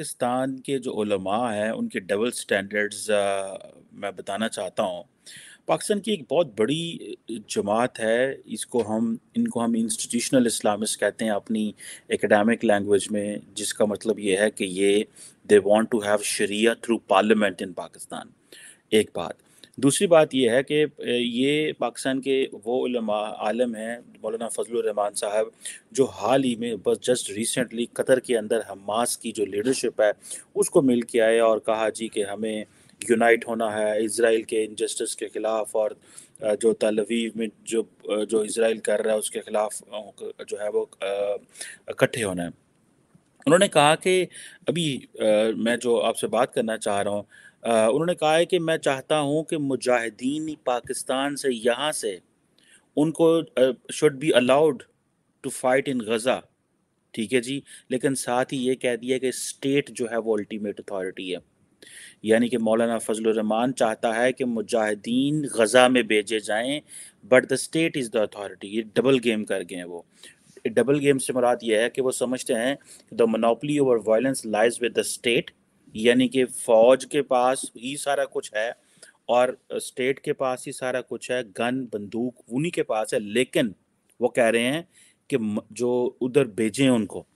पाकिस्तान के जो उलमा हैं उनके डबल स्टैंडर्ड्स मैं बताना चाहता हूँ पाकिस्तान की एक बहुत बड़ी जमात है इसको हम इनको हम इंस्टीट्यूशनल इस्लामिस्ट कहते हैं अपनी एकेडमिक लैंग्वेज में जिसका मतलब ये है कि ये they want to have sharia through parliament in Pakistan एक बात दूसरी बात यह है कि ये पाकिस्तान के वो आलम हैं मौलाना फजलरहमान साहब जो हाल ही में बस जस्ट रिसेंटली कतर के अंदर हमास की जो लीडरशिप है उसको मिल के आए और कहा जी कि हमें यूनाइट होना है इसराइल के इनजस्टिस के ख़िलाफ़ और जो तलवीव में जो जो इसराइल कर रहा है उसके ख़िलाफ़ जो है वो इकट्ठे होना है उन्होंने कहा कि अभी मैं जो आपसे बात करना चाह रहा हूँ उन्होंने कहा है कि मैं चाहता हूँ कि मुजाहिदीन पाकिस्तान से यहाँ से उनको should be allowed to fight in Gaza ठीक है जी लेकिन साथ ही ये कह दिया कि स्टेट जो है वो अल्टीमेट अथॉरिटी है यानी कि मौलाना फजलरहमान चाहता है कि मुजाहिदीन गज़ा में भेजे जाएं but the state is the authority ये डबल गेम कर गए हैं वो डबल गेम से मुराद ये है कि वो समझते हैं the monopoly over violence lies with the state यानी कि फौज के पास ही सारा कुछ है और स्टेट के पास ही सारा कुछ है गन बंदूक उन्हीं के पास है लेकिन वो कह रहे हैं कि जो उधर भेजें उनको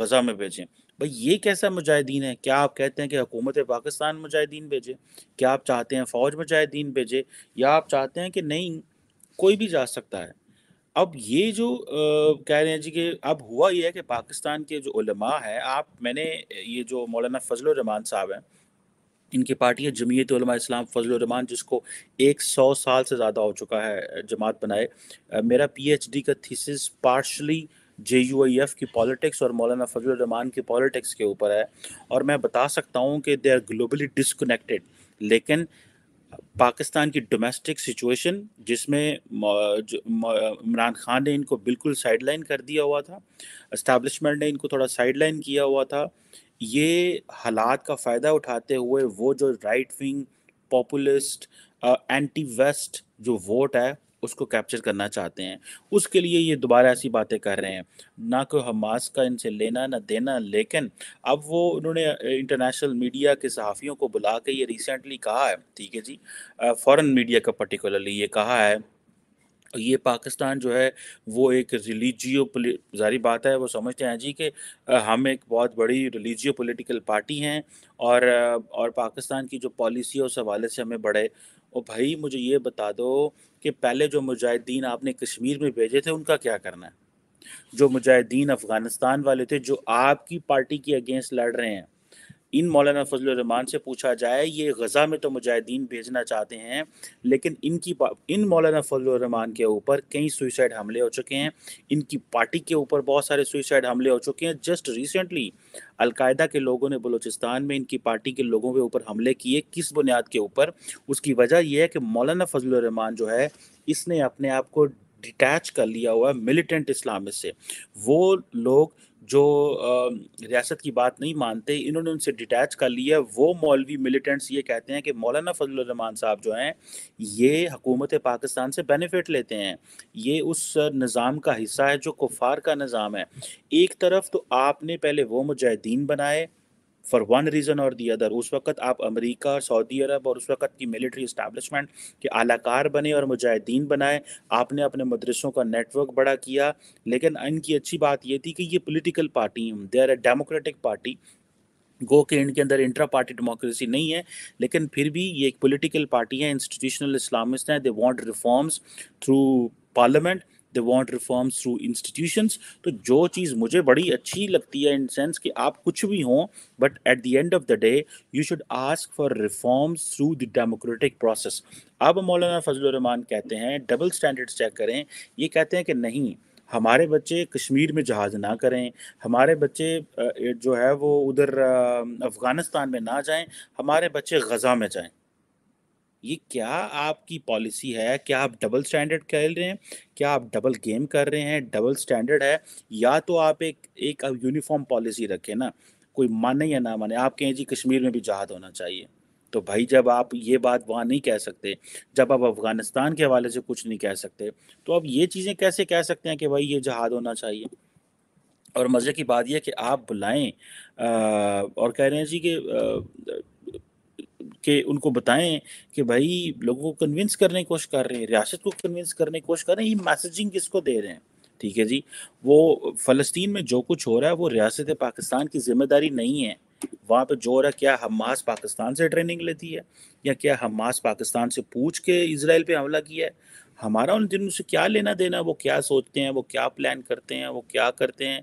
गजा में भेजें भाई ये कैसा मुजाहिदीन है क्या आप कहते हैं कि हुकूमत पाकिस्तान मुजाहिदीन भेजे क्या आप चाहते हैं फ़ौज मुजाहिदीन भेजे या आप चाहते हैं कि नहीं कोई भी जा सकता है अब ये जो कह रहे हैं जी कि अब हुआ ये है कि पाकिस्तान के जो उलमा है आप मैंने ये जो मौलाना फजलरहमान साहब हैं इनकी पार्टी है जमीयत उलमा इस्लाम फजलरहमान जिसको एक सौ साल से ज़्यादा हो चुका है जमात बनाए मेरा पीएचडी का thesis partially J U I F की पॉलिटिक्स और मौलाना फजल रमान की पॉलिटिक्स के ऊपर है और मैं बता सकता हूँ कि दे आर ग्लोबली डिसकनेक्टेड लेकिन पाकिस्तान की डोमेस्टिक सिचुएशन जिसमें इमरान खान ने इनको बिल्कुल साइडलाइन कर दिया हुआ था इस्टबलिशमेंट ने इनको थोड़ा साइडलाइन किया हुआ था ये हालात का फ़ायदा उठाते हुए वो जो right wing populist anti west जो वोट है उसको कैप्चर करना चाहते हैं उसके लिए ये दोबारा ऐसी बातें कर रहे हैं ना कोई हमास का इनसे लेना ना देना लेकिन अब वो उन्होंने इंटरनेशनल मीडिया के सहाफ़ियों को बुला के ये रिसेंटली कहा है ठीक है जी फ़ॉरन मीडिया का पर्टिकुलरली ये कहा है ये पाकिस्तान जो है वो एक रिलीजियो जारी बात है वो समझते हैं जी कि हम एक बहुत बड़ी रिलीजियो पॉलिटिकल पार्टी हैं और और पाकिस्तान की जो पॉलिसी है उस हवाले से हमें बड़े और भाई मुझे ये बता दो कि पहले जो मुजाहिदीन आपने कश्मीर में भेजे थे उनका क्या करना है जो मुजाहिदीन अफ़गानिस्तान वाले थे जो आपकी पार्टी के अगेंस्ट लड़ रहे हैं इन मौलाना फजल रहमान से पूछा जाए ये गज़ा में तो मुजाहिदीन भेजना चाहते हैं लेकिन इनकी इन मौलाना फजल रहमान के ऊपर कई सुइसाइड हमले हो चुके हैं इनकी पार्टी के ऊपर बहुत सारे सुइसाइड हमले हो चुके हैं जस्ट रिसेंटली अलकायदा के लोगों ने बलूचिस्तान में इनकी पार्टी के लोगों के ऊपर हमले किए किस बुनियाद के ऊपर उसकी वजह यह है कि मौलाना फजल रहमान जो है इसने अपने आप को डिटैच कर लिया हुआ है मिलिटेंट इस्लामिस्ट से वो लोग जो रियासत की बात नहीं मानते इन्होंने उनसे डिटैच कर लिया वो मौलवी मिलिटेंट्स ये कहते हैं कि मौलाना फजलान साहब जो हैं ये हकूमत पाकिस्तान से बेनिफिट लेते हैं ये उस निज़ाम का हिस्सा है जो कुफार का निज़ाम है एक तरफ तो आपने पहले वो मुजाहिदीन बनाए फॉर वन रीज़न और दी अदर उस वक्त आप अमेरिका सऊदी अरब और उस वक्त की मिलिट्री इस्टेब्लिशमेंट के आलाकार बने और मुजाहिदीन बनाए आपने अपने मदरसों का नेटवर्क बड़ा किया लेकिन इनकी अच्छी बात यह थी कि ये political party they are a democratic party गो के इनके अंदर इंट्रा पार्टी डेमोक्रेसी नहीं है लेकिन फिर भी ये एक पोलिटिकल पार्टी है इंस्टीट्यूशनल इस्लामिस्ट हैं they want reforms through parliament they want reforms through institutions तो जो चीज़ मुझे बड़ी अच्छी लगती है इन सेंस कि आप कुछ भी हों but at the end of the day you should ask for reforms through the democratic process अब मौलाना रहमान कहते हैं डबल स्टैंडर्ड्स चेक करें ये कहते हैं कि नहीं हमारे बच्चे कश्मीर में जहाज ना करें हमारे बच्चे जो है वो उधर अफ़गानिस्तान में ना जाएं हमारे बच्चे गज़ा में जाएं ये क्या आपकी पॉलिसी है क्या आप डबल स्टैंडर्ड खेल रहे हैं क्या आप डबल गेम कर रहे हैं डबल स्टैंडर्ड है या तो आप एक एक यूनिफॉर्म पॉलिसी रखें ना कोई माने या ना माने आप कहें जी कश्मीर में भी जहाद होना चाहिए तो भाई जब आप ये बात वहाँ नहीं कह सकते जब आप अफ़गानिस्तान के हवाले से कुछ नहीं कह सकते तो आप ये चीज़ें कैसे कह सकते हैं कि भाई ये जहाद होना चाहिए और मज़े की बात यह कि आप बुलाएं और कह रहे हैं जी कि कि उनको बताएं कि भाई लोगों को कन्विंस करने की कोशिश कर रहे हैं रियासत को कन्विंस करने की कोशिश कर रहे हैं ये मैसेजिंग किसको दे रहे हैं ठीक है जी वो फ़लस्तीन में जो कुछ हो रहा है वो रियासत पाकिस्तान की जिम्मेदारी नहीं है वहाँ पर जो हो रहा है क्या हमास पाकिस्तान से ट्रेनिंग लेती है या क्या हमास पाकिस्तान से पूछ के इसराइल पर हमला किया है हमारा उन दिनों से क्या लेना देना वो क्या सोचते हैं वो क्या प्लान करते हैं वो क्या करते हैं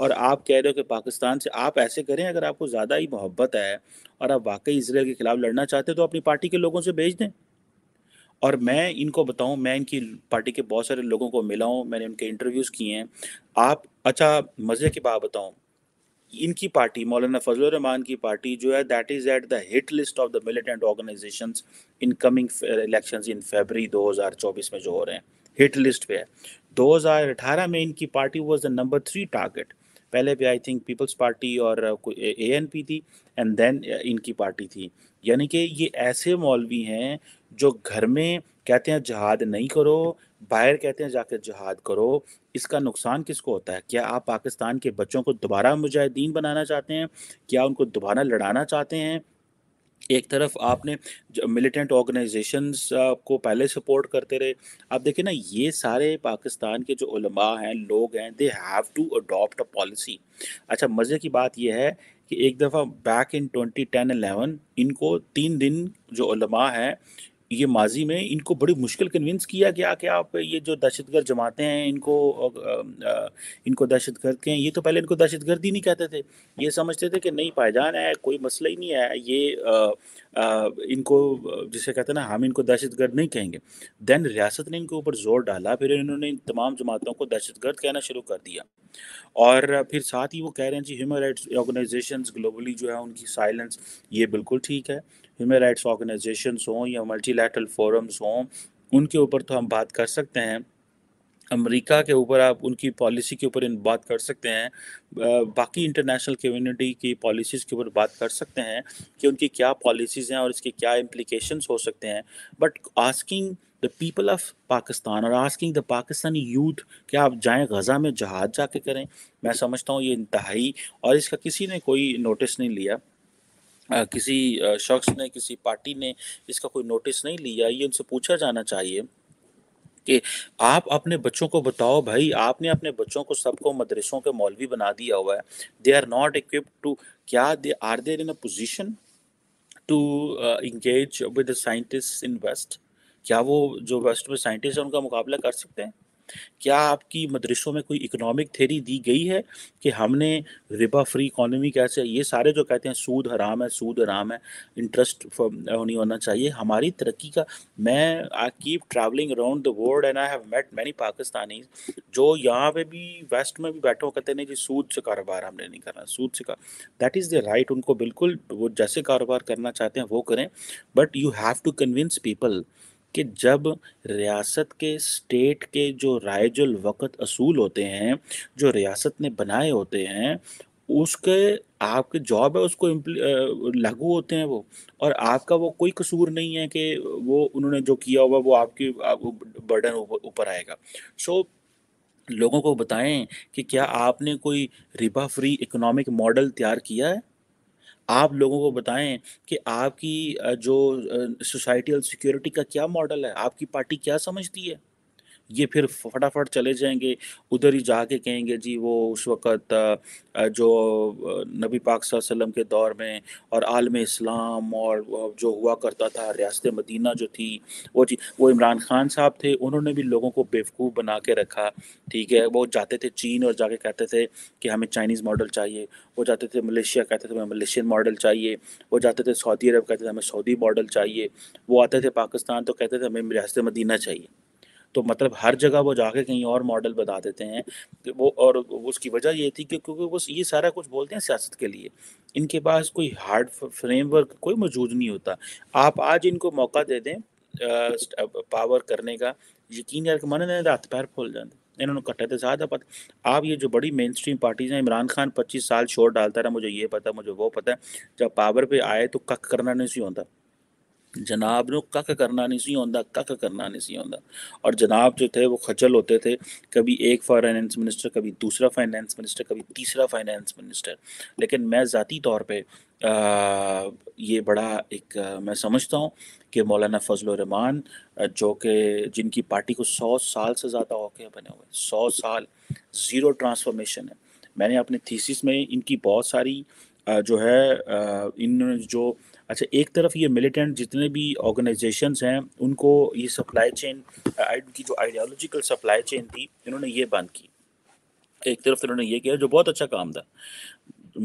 और आप कह रहे हो कि पाकिस्तान से आप ऐसे करें अगर आपको ज़्यादा ही मोहब्बत है और आप वाकई इसराइल के ख़िलाफ़ लड़ना चाहते हैं तो अपनी पार्टी के लोगों से भेज दें और मैं इनको बताऊं मैं इनकी पार्टी के बहुत सारे लोगों को मिला हूं मैंने उनके इंटरव्यूज़ किए हैं आप अच्छा मज़े की बात बताऊं इनकी पार्टी मौलाना फजल रहमान की पार्टी जो है that is at the hit list of the militant organization in coming election in February 2024 में जो हो रहे हैं हिट लिस्ट पे है 2018 में इनकी party was the number three target पहले भी आई थिंक पीपल्स पार्टी और ए एन पी थी एंड देन इनकी पार्टी थी यानी कि ये ऐसे मौलवी हैं जो घर में कहते हैं जहाद नहीं करो बाहर कहते हैं जाकर जहाद करो इसका नुकसान किसको होता है क्या आप पाकिस्तान के बच्चों को दोबारा मुजाहिदीन बनाना चाहते हैं क्या उनको दोबारा लड़ाना चाहते हैं एक तरफ आपने मिलिटेंट ऑर्गेनाइजेशंस को पहले सपोर्ट करते रहे आप देखिए ना ये सारे पाकिस्तान के जो उलमा हैं लोग हैं they have to adopt a policy अच्छा मज़े की बात यह है कि एक दफ़ा बैक इन 2010-11 इनको तीन दिन जो उलमा हैं ये माजी में इनको बड़ी मुश्किल कन्विंस किया गया कि आप ये जो दहशत गर्द जमातें हैं इनको इनको दहशत गर्द के हैं ये तो पहले इनको दहशत गर्द ही नहीं कहते थे ये समझते थे कि नहीं पायदान है कोई मसला ही नहीं है ये आ, आ, इनको जिसे कहते हैं ना हम इनको दहशत गर्द नहीं कहेंगे दैन रियासत ने इनके ऊपर ज़ोर डाला फिर इन्होंने इन तमाम जमातों को दहशत गर्द कहना शुरू कर दिया और फिर साथ ही वो कह रहे हैं जी ह्यूमन राइट्स ऑर्गेनाइजेशन ग्लोबली जो है उनकी साइलेंस ये बिल्कुल ठीक है ह्यूमन राइट्स ऑर्गेनाइजेशन हों या मल्टीलैटरल फोरम्स हों उनके ऊपर तो हम बात कर सकते हैं अमेरिका के ऊपर आप उनकी पॉलिसी के ऊपर बात कर सकते हैं बाकी इंटरनेशनल कम्युनिटी की पॉलिसीज़ के ऊपर बात कर सकते हैं कि उनकी क्या पॉलिसीज़ हैं और इसके क्या इम्प्लिकेशंस हो सकते हैं but asking the people of Pakistan और आस्किंग द पाकिस्तानी यूथ कि आप जाएं गज़ा में जहाज जाके करें मैं समझता हूँ ये इंतहाई और इसका किसी ने कोई नोटिस नहीं लिया किसी शख्स ने किसी पार्टी ने इसका कोई नोटिस नहीं लिया ये उनसे पूछा जाना चाहिए कि आप अपने बच्चों को बताओ भाई आपने अपने बच्चों को सबको मदरसों के मौलवी बना दिया हुआ है they are not equipped to क्या they are there in a position to engage with scientist in west क्या वो जो वेस्ट में साइंटिस्ट हैं उनका मुकाबला कर सकते हैं क्या आपकी मदरसों में कोई इकोनॉमिक थेरी दी गई है कि हमने रिबा फ्री इकोनॉमी कैसे ये सारे जो कहते हैं सूद हराम है सूद हराम है इंटरेस्ट नहीं होना चाहिए हमारी तरक्की का मैं I keep travelling around the world and I have met many Pakistani जो यहाँ पे भी वेस्ट में भी बैठे हो कहते हैं जी सूद से कारोबार हमने नहीं करना सूद से का दैट इज़ द राइट उनको बिल्कुल वो जैसे कारोबार करना चाहते हैं वो करें but you have to convince people कि जब रियासत के स्टेट के जो रायजुल वक़्त असूल होते हैं जो रियासत ने बनाए होते हैं उसके आपके जॉब है उसको लागू होते हैं वो और आपका वो कोई कसूर नहीं है कि वो उन्होंने जो किया होगा वो आपकी आप बर्डन ऊपर आएगा सो so, लोगों को बताएं कि क्या आपने कोई रिबा फ्री इकोनॉमिक मॉडल तैयार किया है आप लोगों को बताएं कि आपकी जो सोसाइटी और सिक्योरिटी का क्या मॉडल है आपकी पार्टी क्या समझती है ये फिर फटाफट चले जाएंगे उधर ही जाके कहेंगे जी वो उस वक़्त जो नबी पाक वसल्लम के दौर में और आलम इस्लाम और जो हुआ करता था रियासत मदीना जो थी वो जी वो इमरान खान साहब थे उन्होंने भी लोगों को बेवकूफ़ बना के रखा ठीक है वो जाते थे चीन और जाके कहते थे कि हमें चाइनीज़ मॉडल चाहिए वो जाते थे मलेशिया कहते थे हमें मलेशियन मॉडल चाहिए वो जाते थे सऊदी अरब कहते थे हमें सऊदी मॉडल चाहिए वो आते थे पाकिस्तान तो कहते थे हमें रियासत मदीना चाहिए तो मतलब हर जगह वो जाके कहीं और मॉडल बता देते हैं वो और उसकी वजह ये थी कि क्योंकि वो ये सारा कुछ बोलते हैं सियासत के लिए इनके पास कोई हार्ड फ्रेमवर्क कोई मौजूद नहीं होता आप आज इनको मौका दे दें पावर करने का यकीन यार मन नहीं रात पैर फूल जाते इन्होंने कट्टे थे ज़्यादा पता आप ये जो बड़ी मेन स्ट्रीम पार्टीज हैं इमरान खान पच्चीस साल शोर डालता रहा मुझे ये पता मुझे वो पता है जब पावर पे आए तो कक करना नहीं सी होता जनाब ने कक करना नहीं सी होंदा कक करना नहीं सी होंदा और जनाब जो थे वो खचल होते थे कभी एक फाइनेंस मिनिस्टर कभी दूसरा फाइनेंस मिनिस्टर कभी तीसरा फाइनेंस मिनिस्टर लेकिन मैं ज़ाती तौर पर ये बड़ा एक आ, मैं समझता हूँ कि मौलाना रहमान जो कि जिनकी पार्टी को सौ साल से ज़्यादा औके बने हुए सौ साल ज़ीरो ट्रांसफॉर्मेशन है मैंने अपने थीसिस में इनकी बहुत सारी आ, जो है इन जो अच्छा एक तरफ ये मिलिटेंट जितने भी ऑर्गेनाइजेशन हैं उनको ये सप्लाई चेन की जो आइडियोलॉजिकल सप्लाई चेन थी इन्होंने ये बंद की एक तरफ इन्होंने ये किया जो बहुत अच्छा काम था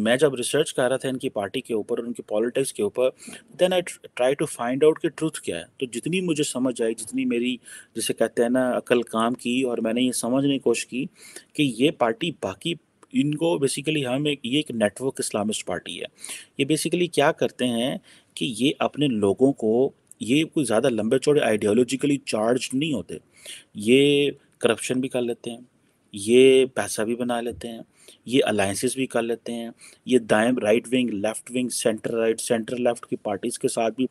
मैं जब रिसर्च कर रहा था इनकी पार्टी के ऊपर उनकी पॉलिटिक्स के ऊपर then I try to find out कि ट्रूथ क्या है तो जितनी मुझे समझ आई जितनी मेरी जैसे कहते हैं ना अकल काम की और मैंने ये समझने की कोशिश की कि ये पार्टी बाकी इनको बेसिकली हम एक ये एक नेटवर्क इस्लामिस्ट पार्टी है ये बेसिकली क्या करते हैं कि ये अपने लोगों को ये कोई ज़्यादा लंबे चौड़े आइडियोलॉजिकली चार्ज नहीं होते ये करप्शन भी कर लेते हैं ये पैसा भी बना लेते हैं ये अलाइंसेस भी कर लेते हैं ये दाएं right wing left wing centre right centre left की पार्टीज़ के साथ भी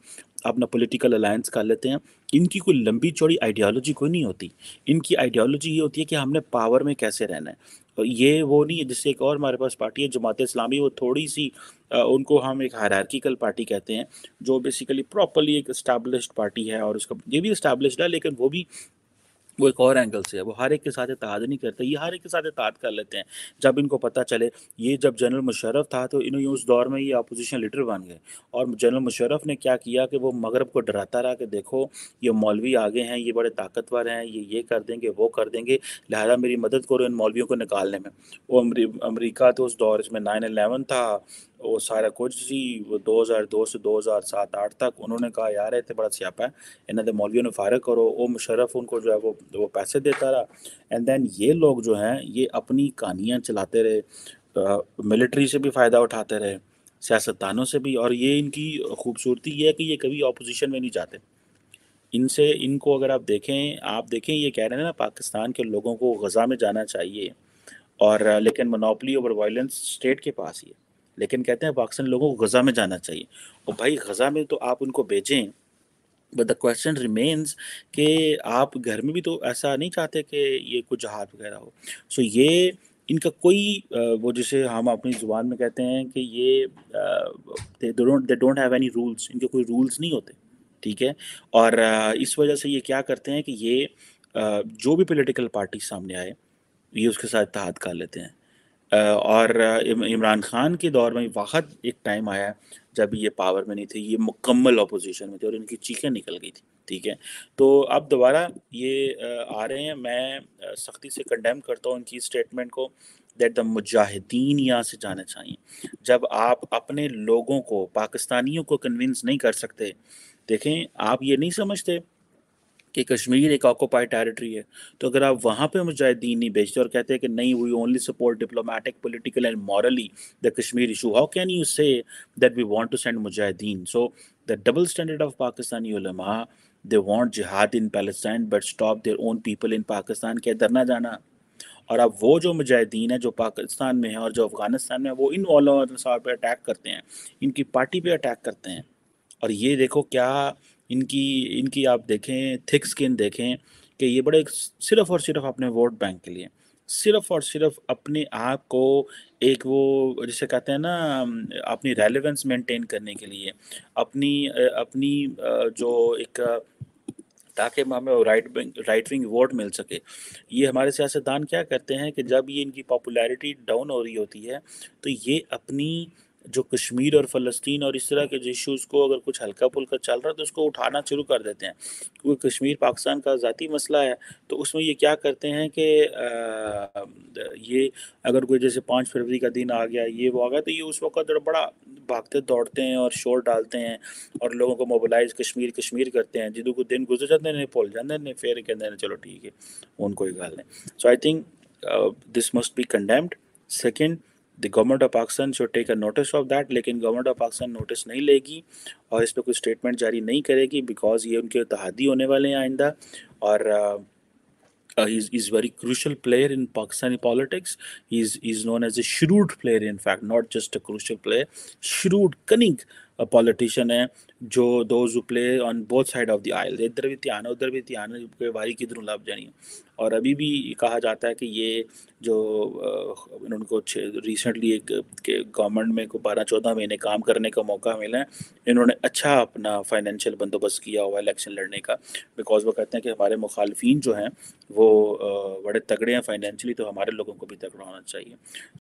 अपना पॉलिटिकल अलायंस कर लेते हैं इनकी कोई लंबी चौड़ी आइडियोलॉजी कोई नहीं होती इनकी आइडियोलॉजी ये होती है कि हमने पावर में कैसे रहना है ये वो नहीं है जिससे एक और हमारे पास पार्टी है जमात इस्लामी वो थोड़ी सी उनको हम एक हरारकिकल पार्टी कहते हैं जो बेसिकली प्रॉपरली एक इस्टेब्लिश पार्टी है और उसका ये भी इस्टेब्लिश है लेकिन वो भी वो एक और एंगल से है वो हर एक के साथ इतिहाद नहीं करते ये हर एक के साथ इतिहाद कर लेते हैं जब इनको पता चले ये जब जनरल मुशरफ था तो इन्होंने उस दौर में ये अपोजिशन लीडर बन गए और जनरल मुशरफ ने क्या किया कि वो मगरब को डराता रहा कि देखो ये मौलवी आगे हैं ये बड़े ताकतवर हैं ये ये कर देंगे वो कर देंगे लिहाजा मेरी मदद करो इन मौलवियों को निकालने में वो अमरीका तो उस दौर इसमें नाइन एलेवन था वो सारा कुछ जी वो 2002 से 2007-8 तक उन्होंने कहा यार इतने बड़ा स्यापा है इन्हें तो मौलवियों ने फारग करो वो मुशरफ उनको जो है वो वो पैसे देता रहा एंड देन ये लोग जो हैं ये अपनी कहानियाँ चलाते रहे मिलिट्री से भी फ़ायदा उठाते रहे सियासतदानों से भी और ये इनकी खूबसूरती ये है कि ये कभी अपोजिशन में नहीं जाते इनसे इनको अगर आप देखें आप देखें ये कह रहे हैं ना पाकिस्तान के लोगों को गज़ा में जाना चाहिए और लेकिन मोनोपली ओवर वायलेंस स्टेट के पास ही है लेकिन कहते हैं पाकिस्तान लोगों को गज़ा में जाना चाहिए और भाई गज़ा में तो आप उनको भेजें बट द क्वेश्चन रिमेन्स कि आप घर में भी तो ऐसा नहीं चाहते कि ये कुछ जहाज वगैरह हो सो so ये इनका कोई वो जिसे हम अपनी ज़ुबान में कहते हैं कि ये they don't have any rules इनके कोई रूल्स नहीं होते ठीक है और इस वजह से ये क्या करते हैं कि ये जो भी पॉलिटिकल पार्टी सामने आए ये उसके साथ इतहाद कर लेते हैं और इमरान खान के दौर में वाहद एक टाइम आया जब ये पावर में नहीं थे ये मुकम्मल अपोजिशन में थे और इनकी चीखें निकल गई थी ठीक है तो अब दोबारा ये आ रहे हैं मैं सख्ती से कंडेम करता हूँ इनकी स्टेटमेंट को दैट द मुजाहिदीन यहाँ से जाना चाहिए जब आप अपने लोगों को पाकिस्तानियों को कन्विंस नहीं कर सकते देखें आप ये नहीं समझते कि कश्मीर एक ऑक्यूपाइड टेरिटरी है तो अगर आप वहाँ पे मुजाहिदीन नहीं भेजते और कहते हैं कि नहीं we only support diplomatic political and morally the Kashmir issue how can you say that we want to send मुजाहिदीन so the double standard of Pakistani उलमा दे वॉन्ट जिहाद in Palestine but stop their own people in Pakistan के इधर ना जाना और अब वो जो मुजाहिदीन है जो पाकिस्तान में है और जो अफगानिस्तान में है वो इन वालों पर अटैक करते हैं इनकी पार्टी पे अटैक करते हैं और ये देखो क्या इनकी इनकी आप देखें थिक स्किन देखें कि ये बड़े सिर्फ और सिर्फ अपने वोट बैंक के लिए सिर्फ और सिर्फ अपने आप को एक वो जिसे कहते हैं ना अपनी रेलेवेंस मेंटेन करने के लिए अपनी अपनी जो एक ताकि हमें राइट राइट विंग वोट मिल सके ये हमारे सियासतदान क्या करते हैं कि जब ये इनकी पॉपुलैरिटी डाउन हो रही होती है तो ये अपनी जो कश्मीर और फ़लस्तीन और इस तरह के इशूज़ को अगर कुछ हल्का पुल्का चल रहा है तो उसको उठाना शुरू कर देते हैं क्योंकि कश्मीर पाकिस्तान का ज़ाती मसला है तो उसमें ये क्या करते हैं कि ये अगर कोई जैसे पाँच फरवरी का दिन आ गया ये वो आ गया तो ये उस वक्त बड़ा भागते दौड़ते हैं और शोर डालते हैं और लोगों को मोबालाइज कश्मीर कश्मीर करते हैं जिन को दिन गुजर जाते हैं भूल जाते हैं फिर कहते हैं चलो ठीक है उनको कोई गाल नहीं so I think this must be condemned second the government of Pakistan should take a notice of that लेकिन गवर्नमेंट ऑफ पाकिस्तान नोटिस नहीं लेगी और इस पर कोई स्टेटमेंट जारी नहीं करेगी बिकॉज ये उनके तहादी होने वाले हैं आइंदा और is is very crucial player in Pakistani politics is is known as a shrewd player in fact not just a crucial player shrewd cunning a politician है जो दो who play on both side of the aisle इधर भी ध्यान है उधर भी ध्यान है वारी की धुन लाभ जानी और अभी भी कहा जाता है कि ये जो उनको रिसेंटली एक गवर्नमेंट में को बारह चौदह महीने काम करने का मौका मिला है इन्होंने अच्छा अपना फाइनेंशियल बंदोबस्त किया हुआ इलेक्शन लड़ने का बिकॉज वो कहते हैं कि हमारे मुखालफी जो हैं वो बड़े तगड़े हैं फाइनेंशियली तो हमारे लोगों को भी तगड़ा होना चाहिए